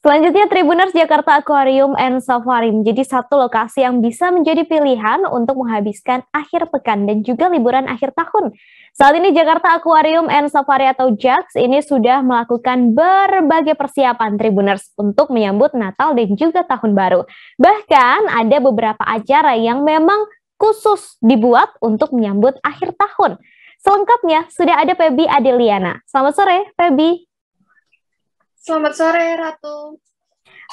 Selanjutnya Tribuners Jakarta Aquarium and Safari menjadi satu lokasi yang bisa menjadi pilihan untuk menghabiskan akhir pekan dan juga liburan akhir tahun. Saat ini Jakarta Aquarium and Safari atau JAX ini sudah melakukan berbagai persiapan Tribuners untuk menyambut Natal dan juga Tahun Baru. Bahkan ada beberapa acara yang memang khusus dibuat untuk menyambut akhir tahun. Selengkapnya sudah ada Feby Adeliana. Selamat sore, Feby. Selamat sore, Ratu.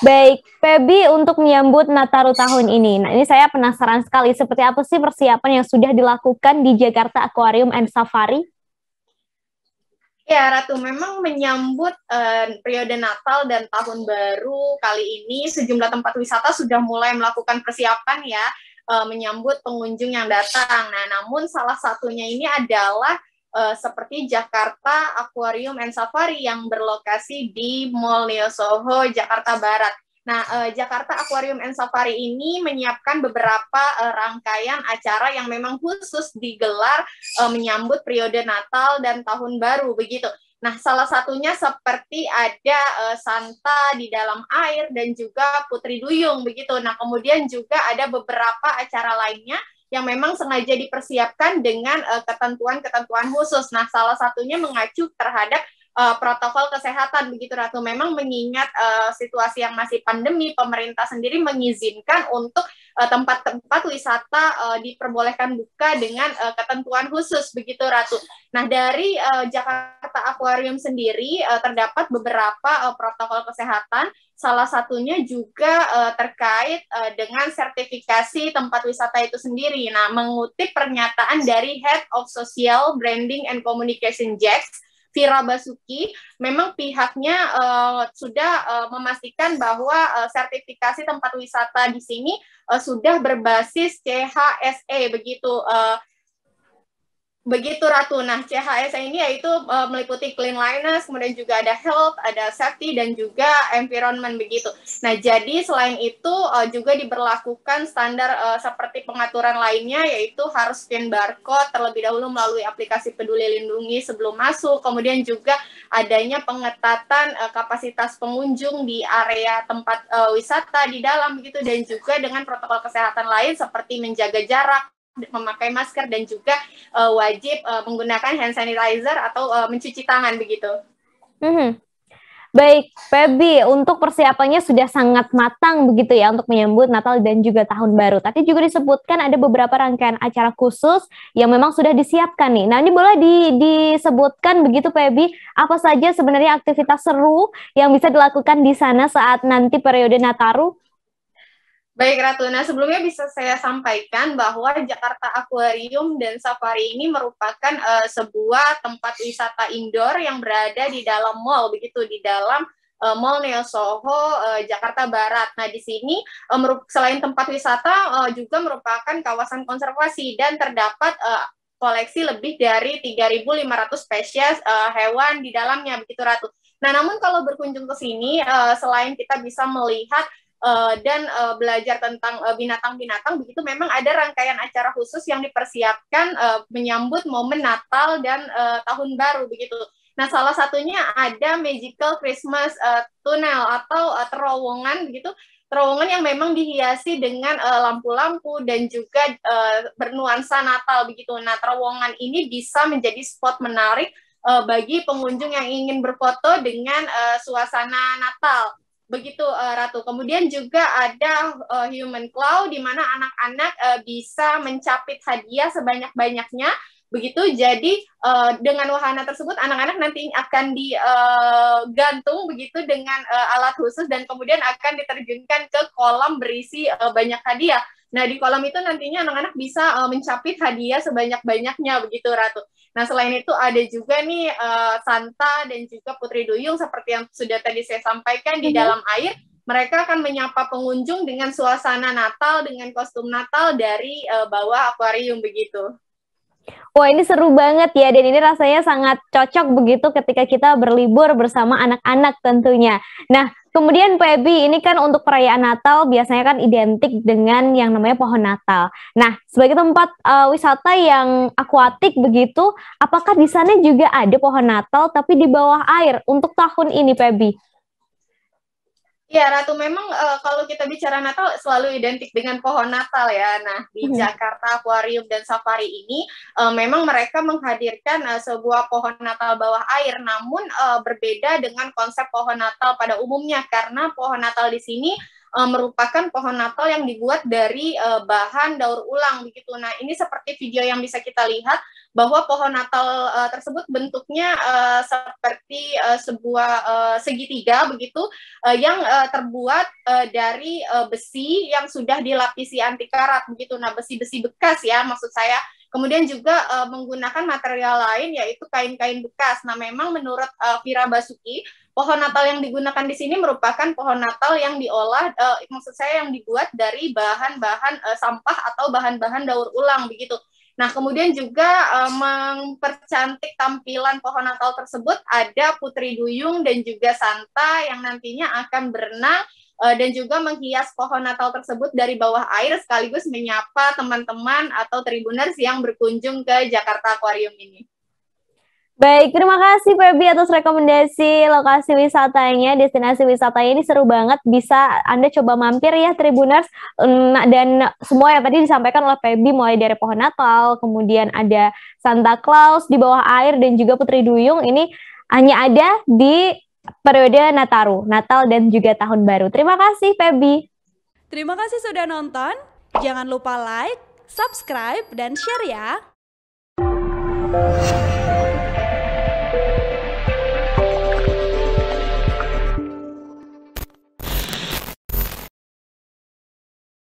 Baik, Pebi untuk menyambut Nataru tahun ini. Nah, ini saya penasaran sekali seperti apa sih persiapan yang sudah dilakukan di Jakarta Aquarium and Safari? Ya, Ratu, memang menyambut uh, periode Natal dan Tahun Baru kali ini sejumlah tempat wisata sudah mulai melakukan persiapan ya uh, menyambut pengunjung yang datang. Nah, namun salah satunya ini adalah uh, seperti Jakarta Aquarium and Safari yang berlokasi di Mall Neo Soho, Jakarta Barat. Nah, uh, Jakarta Aquarium and Safari ini menyiapkan beberapa uh, rangkaian acara yang memang khusus digelar uh, menyambut periode Natal dan Tahun Baru begitu. Nah, salah satunya seperti ada uh, Santa di dalam air dan juga Putri Duyung begitu. Nah, kemudian juga ada beberapa acara lainnya yang memang sengaja dipersiapkan dengan eh, ketentuan-ketentuan khusus. Nah, salah satunya mengacu terhadap uh, protokol kesehatan begitu Ratu memang mengingat uh, situasi yang masih pandemi pemerintah sendiri mengizinkan untuk Eh, tempat-tempat wisata uh, diperbolehkan buka dengan uh, ketentuan khusus begitu Ratu. Nah, dari uh, Jakarta Aquarium sendiri uh, terdapat beberapa uh, protokol kesehatan salah satunya juga uh, terkait uh, dengan sertifikasi tempat wisata itu sendiri. Nah, mengutip pernyataan dari Head of Social Branding and Communication Jacks Fira Basuki, memang pihaknya uh, sudah uh, memastikan bahwa uh, sertifikasi tempat wisata di sini uh, sudah berbasis CHSE begitu. Uh, Begitu Ratu. Nah, CHSA ini yaitu uh, meliputi cleanliness, kemudian juga ada health, ada safety dan juga environment begitu. Nah, jadi selain itu uh, juga diberlakukan standar uh, seperti pengaturan lainnya yaitu harus scan barcode terlebih dahulu melalui aplikasi Peduli Lindungi sebelum masuk. Kemudian juga adanya pengetatan uh, kapasitas pengunjung di area tempat uh, wisata di dalam begitu dan juga dengan protokol kesehatan lain seperti menjaga jarak memakai masker dan juga uh, wajib uh, menggunakan hand sanitizer atau uh, mencuci tangan begitu. Mm-hmm. Baik, Pebi, untuk persiapannya sudah sangat matang begitu ya untuk menyambut Natal dan juga Tahun Baru. Tadi juga disebutkan ada beberapa rangkaian acara khusus yang memang sudah disiapkan nih. Nah, ini boleh di, disebutkan begitu Pebi, apa saja sebenarnya aktivitas seru yang bisa dilakukan di sana saat nanti periode Nataru Baik Ratu, nah sebelumnya bisa saya sampaikan bahwa Jakarta Aquarium dan Safari ini merupakan uh, sebuah tempat wisata indoor yang berada di dalam mall, begitu di dalam uh, Mall Neo Soho uh, Jakarta Barat. Nah di sini uh, selain tempat wisata uh, juga merupakan kawasan konservasi dan terdapat uh, koleksi lebih dari 3.500 spesies uh, hewan di dalamnya, begitu Ratu. Nah namun kalau berkunjung ke sini, selain kita bisa melihat uh, dan uh, belajar tentang eh, binatang-binatang uh, begitu memang ada rangkaian acara khusus yang dipersiapkan uh, menyambut momen Natal dan uh, tahun baru begitu. Nah, salah satunya ada Magical Christmas uh, Tunnel atau uh, terowongan begitu terowongan yang memang dihiasi dengan lampu-lampu uh, dan juga uh, bernuansa Natal begitu. Nah, terowongan ini bisa menjadi spot menarik bagi pengunjung yang ingin berfoto dengan uh, suasana Natal begitu uh, Ratu. Kemudian juga ada uh, Human Claw di mana anak-anak uh, bisa mencapit hadiah sebanyak-banyaknya. Begitu jadi uh, dengan wahana tersebut anak-anak nanti akan digantung begitu dengan uh, alat khusus dan kemudian akan diterjunkan ke kolam berisi uh, banyak hadiah. Nah, di kolam itu nantinya anak-anak bisa uh, eh, mencapit hadiah sebanyak-banyaknya begitu, Ratu. Nah, selain itu ada juga nih uh, Santa dan juga Putri Duyung seperti yang sudah tadi saya sampaikan di mhm. dalam air mereka akan menyapa pengunjung dengan suasana Natal dengan kostum Natal dari uh, bawah akuarium begitu. Wah ini seru banget ya dan ini rasanya sangat cocok begitu ketika kita berlibur bersama anak-anak tentunya. Nah Kemudian Pebi, ini kan untuk perayaan Natal biasanya kan identik dengan yang namanya pohon Natal. Nah, sebagai tempat uh, wisata yang akuatik begitu, apakah di sana juga ada pohon Natal tapi di bawah air untuk tahun ini Pebi? Iya Ratu, memang uh, kalau kita bicara Natal selalu identik dengan pohon Natal ya. Nah di hmm. Jakarta Aquarium dan Safari ini uh, memang mereka menghadirkan uh, sebuah pohon Natal bawah air, namun uh, berbeda dengan konsep pohon Natal pada umumnya karena pohon Natal di sini Eh, merupakan pohon Natal yang dibuat dari uh, bahan daur ulang begitu. Nah, ini seperti video yang bisa kita lihat bahwa pohon Natal uh, tersebut bentuknya uh, seperti uh, sebuah uh, segitiga begitu uh, yang uh, terbuat uh, dari uh, besi yang sudah dilapisi anti karat begitu. Nah, besi-besi bekas ya maksud saya kemudian juga uh, menggunakan material lain yaitu kain-kain bekas. Nah, memang menurut uh, Vira Basuki pohon Natal yang digunakan di sini merupakan pohon Natal yang diolah, uh, maksud saya yang dibuat dari bahan-bahan uh, sampah atau bahan-bahan daur ulang begitu. Nah, kemudian juga uh, mempercantik tampilan pohon Natal tersebut ada Putri Duyung dan juga Santa yang nantinya akan berenang uh, dan juga menghias pohon Natal tersebut dari bawah air sekaligus menyapa teman-teman atau tribuners yang berkunjung ke Jakarta Aquarium ini. Baik, terima kasih Feby atas rekomendasi lokasi wisatanya, destinasi wisatanya ini seru banget. Bisa Anda coba mampir ya Tribuners dan semua yang tadi disampaikan oleh Feby mulai dari pohon Natal, kemudian ada Santa Claus di bawah air dan juga Putri Duyung ini hanya ada di periode Nataru, Natal dan juga Tahun Baru. Terima kasih Feby. Terima kasih sudah nonton. Jangan lupa like, subscribe, dan share ya.